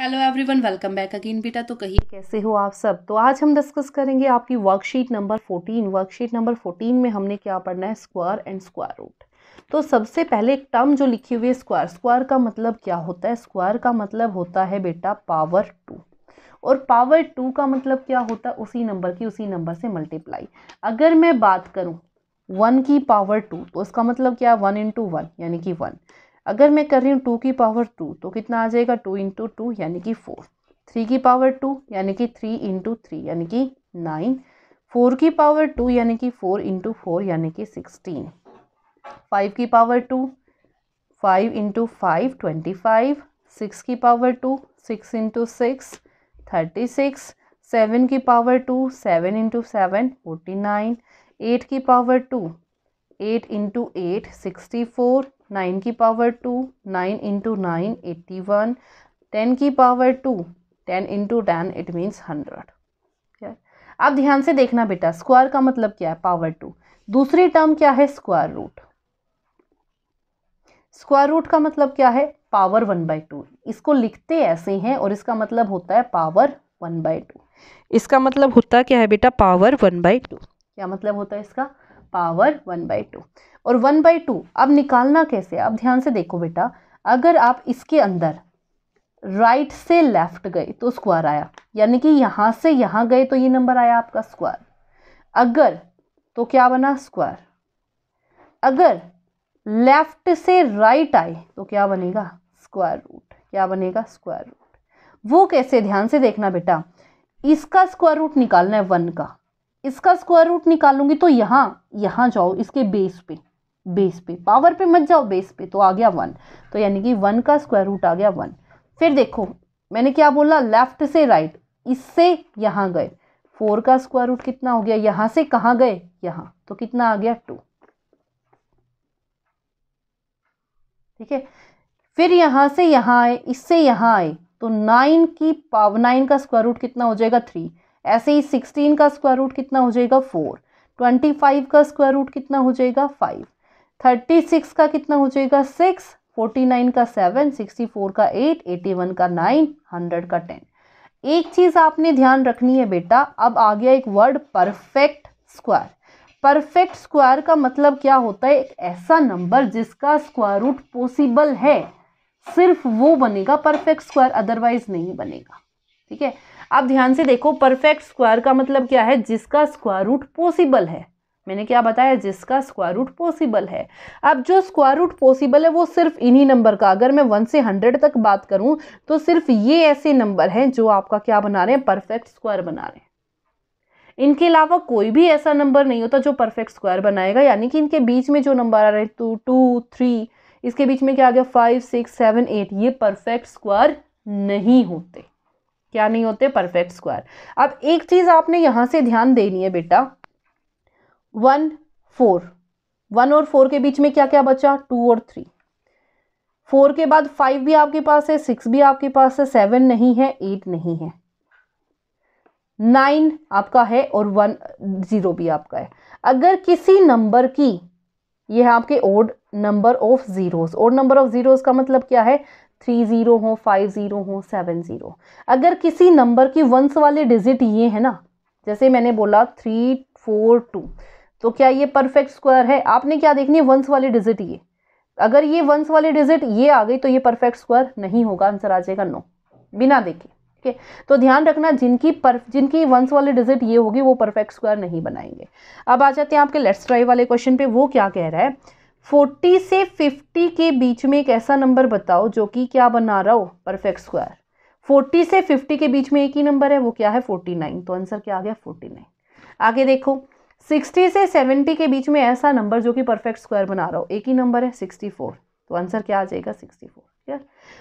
hello everyone welcome back again बेटा तो कहिए कैसे हो आप सब तो आज हम डिस्कस करेंगे आपकी वर्कशीट नंबर 14 वर्कशीट नंबर 14 में हमने क्या पढ़ना है स्क्वायर एंड स्क्वायर रूट तो सबसे पहले एक टर्म जो लिखी हुई है स्क्वायर स्क्वायर का मतलब क्या होता है स्क्वायर का मतलब होता है बेटा पावर टू और पावर टू का मतलब क्या होता है उसी नंबर की उसी नंबर से मल्टीप्लाई अगर मैं बात करूँ वन की पावर टू तो इसका मतलब क्या है वन इंटू वन यानी कि वन अगर मैं कर रही हूँ टू की पावर टू तो कितना आ जाएगा टू इंटू टू यानी कि फोर थ्री की पावर टू यानी कि थ्री इंटू थ्री यानी कि नाइन फोर की पावर टू यानी कि फोर इंटू फोर यानी कि सिक्सटीन फाइव की power two five into five twenty five six की power two six into six thirty six seven की power two seven into seven forty nine eight की power two eight into eight sixty four nine की power two nine into nine eighty one ten की power two ten into ten it means hundred अब ध्यान से देखना बेटा square का मतलब क्या है पावर टू दूसरी टर्म क्या है स्क्वायर रूट स्क्वायर रूट का मतलब क्या है पावर वन बाई टू इसको लिखते ऐसे हैं और इसका मतलब होता है पावर वन बाई टू इसका मतलब होता क्या है बेटा पावर वन बाई टू क्या मतलब होता है इसका पावर वन बाई टू और वन बाई टू अब निकालना कैसे अब ध्यान से देखो बेटा अगर आप इसके अंदर राइट से लेफ्ट गए तो स्क्वायर आया यानी कि यहाँ से यहाँ गए तो ये नंबर आया आपका स्क्वायर अगर तो क्या बना स्क्वायर अगर लेफ्ट से राइट right आए तो क्या बनेगा स्क्वायर रूट क्या बनेगा स्क्वायर रूट वो कैसे ध्यान से देखना बेटा इसका स्क्वायर रूट निकालना है वन का इसका स्क्वायर रूट निकालूंगी तो यहाँ यहाँ जाओ इसके बेस पे बेस पे पावर पे मत जाओ बेस पे तो आ गया वन तो यानी कि वन का स्क्वायर रूट आ गया वन फिर देखो मैंने क्या बोला लेफ्ट से राइट इससे यहाँ गए फोर का स्क्वायर रूट कितना हो गया यहाँ से कहाँ गए यहाँ तो कितना आ गया टू ठीक है फिर यहाँ से यहाँ आए इससे यहाँ आए तो नाइन की पावर नाइन का स्क्वायर रूट कितना हो जाएगा थ्री ऐसे ही सिक्सटीन का स्क्वायर रूट कितना हो जाएगा फोर ट्वेंटी फाइव का स्क्वायर रूट कितना हो जाएगा फाइव थर्टी सिक्स का कितना हो जाएगा सिक्स फोर्टी नाइन का सेवन सिक्सटी फोर का एट एटी वन का नाइन हंड्रेड का टेन एक चीज़ आपने ध्यान रखनी है बेटा अब आ गया एक word perfect square perfect square का मतलब क्या होता है एक ऐसा नंबर जिसका स्क्वायर रूट पॉसिबल है सिर्फ वो बनेगा परफेक्ट स्क्वायर अदरवाइज नहीं बनेगा ठीक है आप ध्यान से देखो परफेक्ट स्क्वायर का मतलब क्या है जिसका स्क्वायर रूट पॉसिबल है मैंने क्या बताया जिसका स्क्वायर रूट पॉसिबल है अब जो स्क्वायर रूट पॉसिबल है वो सिर्फ इन्हीं नंबर का अगर मैं वन से हंड्रेड तक बात करूं तो सिर्फ ये ऐसे नंबर हैं जो आपका क्या बना रहे हैं परफेक्ट स्क्वायर बना रहे हैं इनके अलावा कोई भी ऐसा नंबर नहीं होता जो परफेक्ट स्क्वायर बनाएगा यानी कि इनके बीच में जो नंबर आ रहे हैं टू टू थ्री इसके बीच में क्या आ गया फाइव सिक्स सेवन एट ये परफेक्ट स्क्वायर नहीं होते क्या नहीं होते परफेक्ट स्क्वायर अब एक चीज़ आपने यहाँ से ध्यान देनी है बेटा वन फोर वन और फोर के बीच में क्या क्या बचा टू और थ्री फोर के बाद फाइव भी आपके पास है सिक्स भी आपके पास है सेवन नहीं है एट नहीं है नाइन आपका है और वन ज़ीरो भी आपका है अगर किसी नंबर की ये है आपके odd number of zeros odd number of zeros का मतलब क्या है थ्री ज़ीरो हो फाइव ज़ीरो हो सेवन ज़ीरो अगर किसी नंबर की वंस वाले डिजिट ये है ना जैसे मैंने बोला थ्री फोर टू तो क्या ये परफेक्ट स्क्वायर है आपने क्या देखनी है वंस वाली डिजिट ये अगर ये वंस वाली डिजिट ये आ गई तो ये परफेक्ट स्क्वायर नहीं होगा आंसर आ जाएगा नो बिना देखे ठीक है तो ध्यान रखना जिनकी पर जिनकी वंस वाली डिजिट ये होगी वो परफेक्ट स्क्वायर नहीं बनाएंगे अब आ जाते हैं आपके लेट्स ट्राई वाले क्वेश्चन पे वो क्या कह रहा है फोर्टी से फिफ्टी के बीच में एक ऐसा नंबर बताओ जो कि क्या बना रहा हो परफेक्ट स्क्वायर फोर्टी से फिफ्टी के बीच में एक ही नंबर है वो क्या है फोर्टी नाइन तो आंसर क्या आ गया फोर्टी नाइन आगे देखो सिक्सटी से सेवेंटी के बीच में ऐसा नंबर जो कि परफेक्ट स्क्वायर बना रहा हो एक ही नंबर है सिक्सटी फोर तो आंसर क्या आ जाएगा सिक्सटी फोर क्लियर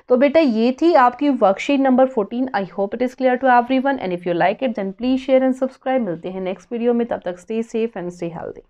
तो बेटा ये थी आपकी worksheet number fourteen I hope it is clear to everyone and if you like it then please share and subscribe मिलते हैं नेक्स्ट वीडियो में तब तक stay safe and stay healthy